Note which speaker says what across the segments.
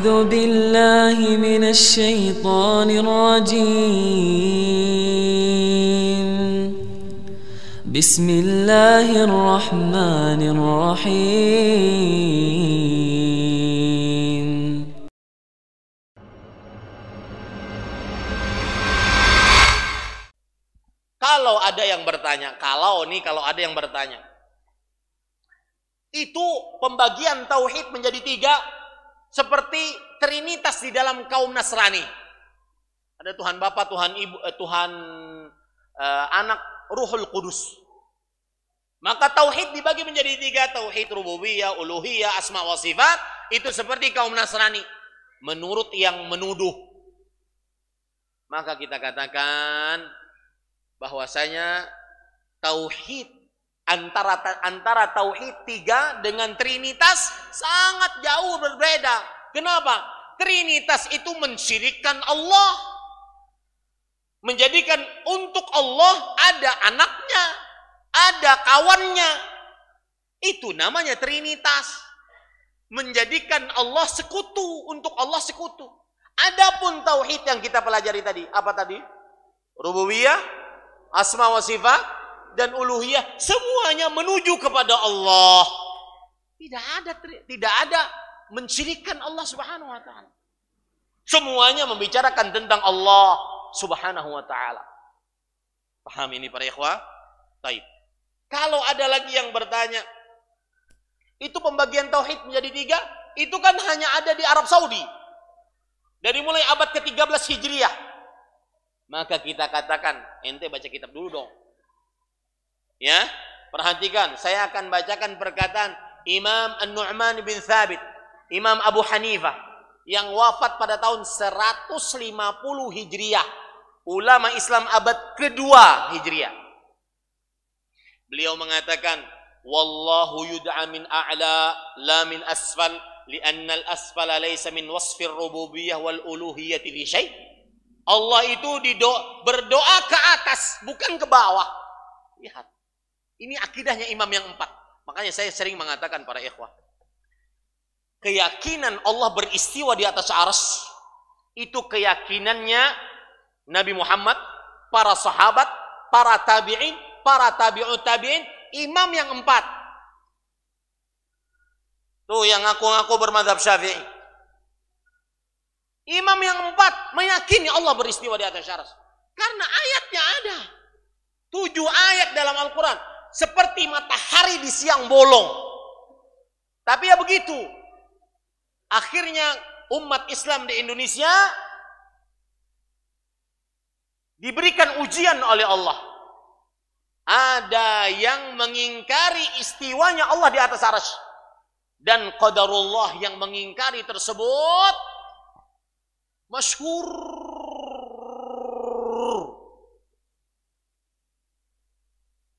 Speaker 1: أعوذ بالله من الشيطان الرجيم بسم الله الرحمن الرحيم Kalau ada yang bertanya, kalau nih kalau ada yang bertanya, itu pembagian tauhid menjadi tiga seperti trinitas di dalam kaum Nasrani. Ada Tuhan Bapa, Tuhan Ibu, eh, Tuhan eh, Anak, Ruhul Kudus. Maka tauhid dibagi menjadi tiga, tauhid rububiyah, uluhiyah, asma wa sifat, itu seperti kaum Nasrani menurut yang menuduh. Maka kita katakan bahwasanya tauhid antara antara tauhid tiga dengan trinitas sangat jauh berbeda. Kenapa? Trinitas itu mensyirikkan Allah. Menjadikan untuk Allah ada anaknya, ada kawannya. Itu namanya trinitas. Menjadikan Allah sekutu, untuk Allah sekutu. Adapun tauhid yang kita pelajari tadi, apa tadi? Rububiyah, asma wa sifat, dan uluhiyah semuanya menuju kepada Allah. Tidak ada tidak ada mencirikan Allah Subhanahu wa taala. Semuanya membicarakan tentang Allah Subhanahu wa taala. Paham ini para ikhwah? Baik. Kalau ada lagi yang bertanya, itu pembagian tauhid menjadi tiga, itu kan hanya ada di Arab Saudi. Dari mulai abad ke-13 Hijriah. Maka kita katakan, ente baca kitab dulu dong. Ya, perhatikan, saya akan bacakan perkataan Imam An-Nu'man bin Thabit, Imam Abu Hanifah yang wafat pada tahun 150 Hijriah, ulama Islam abad kedua Hijriah. Beliau mengatakan, "Wallahu yud'a min a'la la min asfal, li'anna al-asfala laysa min wasfir rububiyyah wal uluhiyyati li syai'." Allah itu berdoa ke atas, bukan ke bawah. Lihat. Ini akidahnya imam yang empat. Makanya saya sering mengatakan para ikhwah. Keyakinan Allah beristiwa di atas aras. Itu keyakinannya Nabi Muhammad, para sahabat, para tabi'in, para tabi'ut tabi'in, imam yang empat. Tuh yang ngaku-ngaku bermadhab syafi'i. Imam yang empat meyakini Allah beristiwa di atas aras. Karena ayatnya ada. Tujuh ayat dalam Al-Quran seperti matahari di siang bolong. Tapi ya begitu. Akhirnya umat Islam di Indonesia diberikan ujian oleh Allah. Ada yang mengingkari istiwanya Allah di atas aras, dan qadarullah yang mengingkari tersebut masyhur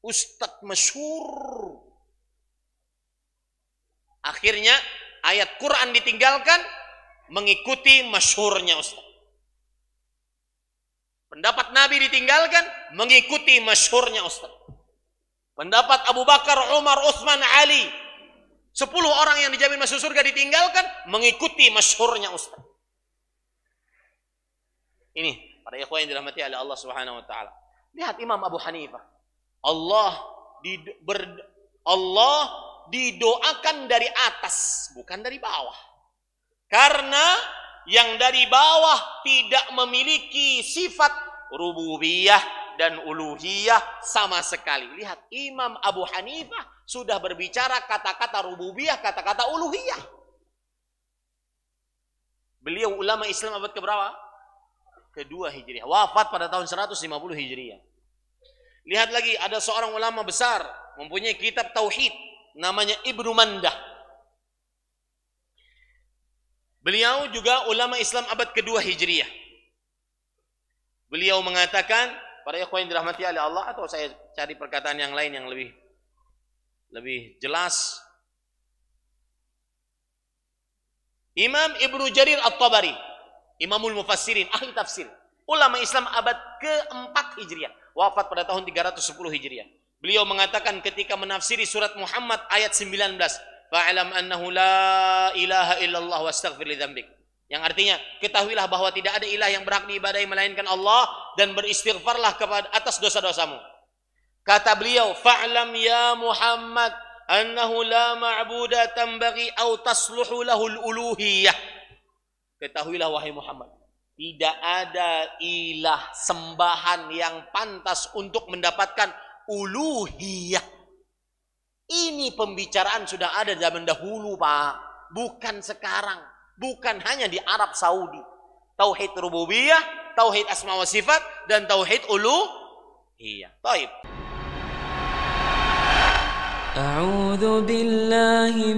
Speaker 1: Ustadz mesur. Akhirnya ayat Quran ditinggalkan mengikuti masyurnya Ustadz. Pendapat Nabi ditinggalkan mengikuti masyurnya Ustadz. Pendapat Abu Bakar, Umar, Utsman, Ali. Sepuluh orang yang dijamin masuk surga ditinggalkan mengikuti masyurnya Ustadz. Ini para ikhwan yang dirahmati oleh Allah Subhanahu wa taala. Lihat Imam Abu Hanifah Allah di ber, Allah didoakan dari atas, bukan dari bawah. Karena yang dari bawah tidak memiliki sifat rububiyah dan uluhiyah sama sekali. Lihat Imam Abu Hanifah sudah berbicara kata-kata rububiyah, kata-kata uluhiyah. Beliau ulama Islam abad keberapa? Kedua Hijriah. Wafat pada tahun 150 Hijriah. Lihat lagi ada seorang ulama besar mempunyai kitab tauhid namanya Ibnu Mandah. Beliau juga ulama Islam abad kedua Hijriah. Beliau mengatakan para ikhwan dirahmati oleh Allah atau saya cari perkataan yang lain yang lebih lebih jelas. Imam Ibnu Jarir At-Tabari, Imamul Mufassirin, ahli tafsir ulama Islam abad ke-4 Hijriah, wafat pada tahun 310 Hijriah. Beliau mengatakan ketika menafsiri surat Muhammad ayat 19, fa'alam annahu la ilaha illallah wastaghfir li Yang artinya, ketahuilah bahwa tidak ada ilah yang berhak diibadahi melainkan Allah dan beristighfarlah kepada atas dosa-dosamu. Kata beliau, fa'lam ya Muhammad annahu la ma'buda tambagi au tasluhu lahul uluhiyah. Ketahuilah wahai Muhammad tidak ada ilah sembahan yang pantas untuk mendapatkan uluhiyah. Ini pembicaraan sudah ada zaman dahulu, Pak. Bukan sekarang, bukan hanya di Arab Saudi. Tauhid rububiyah, tauhid asma wa sifat dan tauhid uluhiyah. Taib. A'udhu billahi